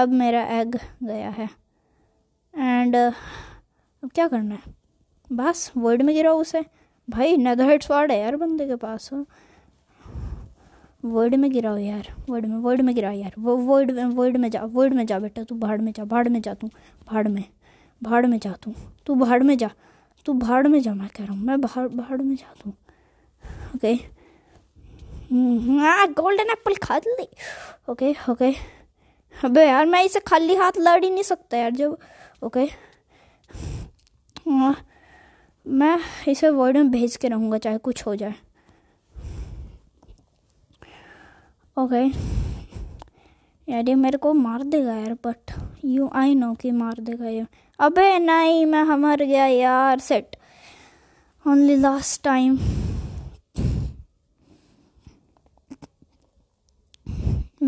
अब मेरा एग गया है एंड अब क्या करना है बस वर्ड में गिरा उसे भाई नदर हेड स्वाड है यार बंदे के पास वर्ड हाँ। में गिराओ यार वर्ड में वर्ड में गिरा यार वो वर्ड में वर्ड में जा वर्ड में जा बेटा तू भाड़ में जा भाड़ में जा तू भाड़ में भाड़ में जा तू तू भाड़ में जा तू भाड़ में जा मैं कह रहा हूँ मैं भाड़ भाड़ में जा तू ओके हम्म, हाँ गोल्डन एप्पल खा ली ओके ओके अबे यार मैं इसे खाली हाथ लड़ ही नहीं सकता यार जब ओके हाँ। मैं इसे वर्ड में भेज के रहूँगा चाहे कुछ हो जाए ओके यार ये मेरे को मार देगा यार बट यू आई नो कि मार देगा ये अबे नहीं मैं हमार गया यार set only last time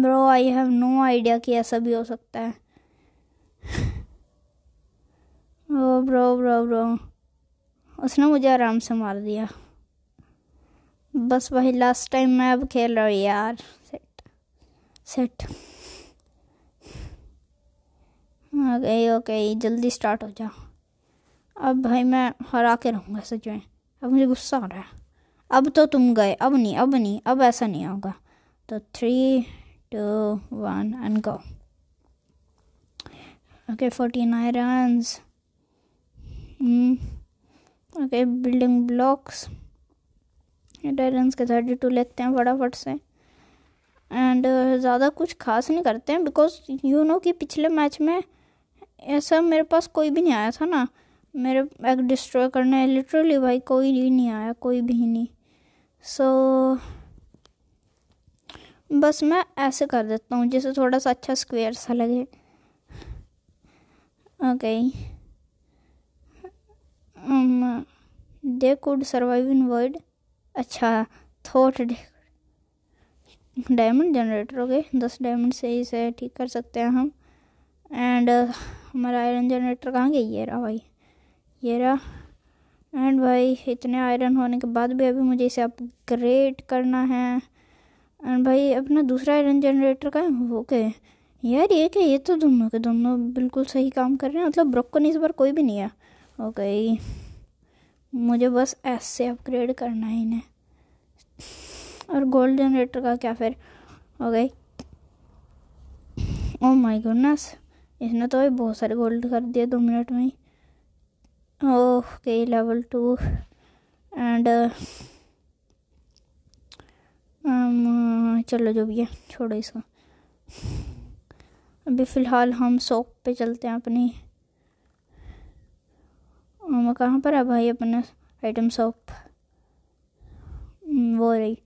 bro I have no idea कि ऐसा भी हो सकता है ओ ब्रो ब्रो ब्रो उसने मुझे आराम से मार दिया बस वही लास्ट टाइम मैं अब खेल रहा हूँ यार सेट सेट ओके गई ओके जल्दी स्टार्ट हो जाओ अब भाई मैं हरा के रहूँगा सच में अब मुझे गुस्सा आ रहा है अब तो तुम गए अब नहीं अब नहीं अब ऐसा नहीं होगा तो three two one and go okay forty nine runs okay building blocks डायरेंस के थर्टी टू लेते हैं फटाफट से एंड uh, ज़्यादा कुछ खास नहीं करते हैं बिकॉज यू नो कि पिछले मैच में ऐसा मेरे पास कोई भी नहीं आया था ना मेरे एग डिस्ट्रॉय करने लिटरली भाई कोई भी नहीं आया कोई भी नहीं सो so, बस मैं ऐसे कर देता हूँ जैसे थोड़ा सा अच्छा स्क्वेयर सा लगे okay okay. um, they could survive in void अच्छा थोट डायमंड जनरेटर हो गए दस डायमंड से ही से ठीक कर सकते हैं हम एंड हमारा आयरन जनरेटर कहाँ गया ये रहा भाई ये रहा एंड भाई इतने आयरन होने के बाद भी अभी मुझे इसे अपग्रेड करना है एंड भाई अपना दूसरा आयरन जनरेटर का ओके यार ये क्या ये तो दोनों के दोनों बिल्कुल सही काम कर रहे हैं मतलब ब्रोकन इस बार कोई भी नहीं है हो गई मुझे बस ऐसे अपग्रेड करना है इन्हें और गोल्ड जनरेटर का क्या फिर हो गई ओ माय गुडनेस इसने तो बहुत सारे गोल्ड कर दिए दो मिनट में ही ओके लेवल टू एंड चलो जो भी है छोड़ो इसको अभी फ़िलहाल हम सॉप पे चलते हैं अपनी मम्मा कहाँ पर है भाई अपना आइटम हम्म, शॉप वो रही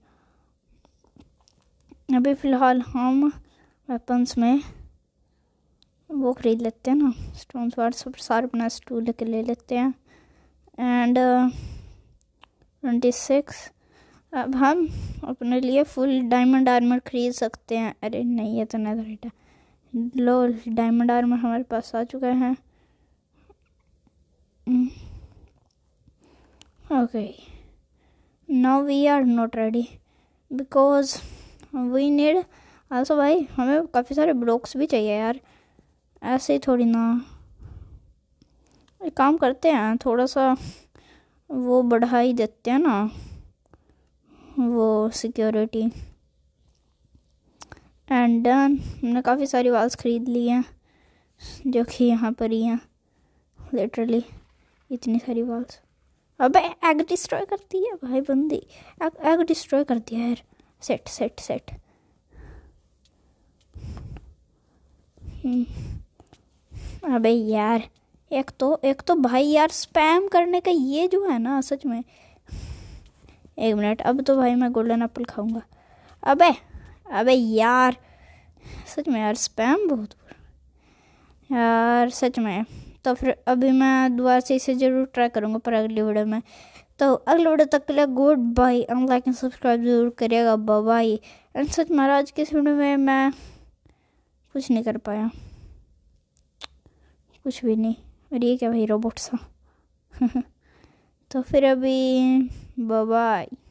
अभी फ़िलहाल हम वेपन्स में वो ख़रीद लेते हैं ना स्टोन वार्ड सब सारे अपना स्टूल के ले लेते हैं एंड ट्वेंटी सिक्स अब हम अपने लिए फुल डायमंड आर्मर ख़रीद सकते हैं अरे नहीं तो है तो नहीं लो डायमंड आर्मर हमारे पास आ चुका है Mm. okay now we are not ready because we need also भाई हमें काफ़ी सारे ब्लॉक्स भी चाहिए यार ऐसे ही थोड़ी ना एक काम करते हैं थोड़ा सा वो बढ़ा ही देते हैं ना वो सिक्योरिटी एंड डन हमने काफ़ी सारी वॉल्स ख़रीद ली हैं जो कि यहाँ पर ही हैं लिटरली इतनी सारी वॉल्स अब एग डिस्ट्रॉय करती है भाई बंदी एग एग डिस्ट्रॉय कर दिया यार सेट सेट सेट अबे यार एक तो एक तो भाई यार स्पैम करने का ये जो है ना सच में एक मिनट अब तो भाई मैं गोल्डन एप्पल खाऊंगा अबे अबे यार सच में यार स्पैम बहुत यार सच में तो फिर अभी मैं दोबारा से इसे ज़रूर ट्राई करूँगा पर अगली वीडियो में तो अगले वीडियो तक के लिए goodbye and like and subscribe जरूर करिएगा बाय एंड सच महाराज के वीडियो में मैं कुछ नहीं कर पाया कुछ भी नहीं और ये क्या भाई रोबोट सा [LAUGHS] तो फिर अभी बाय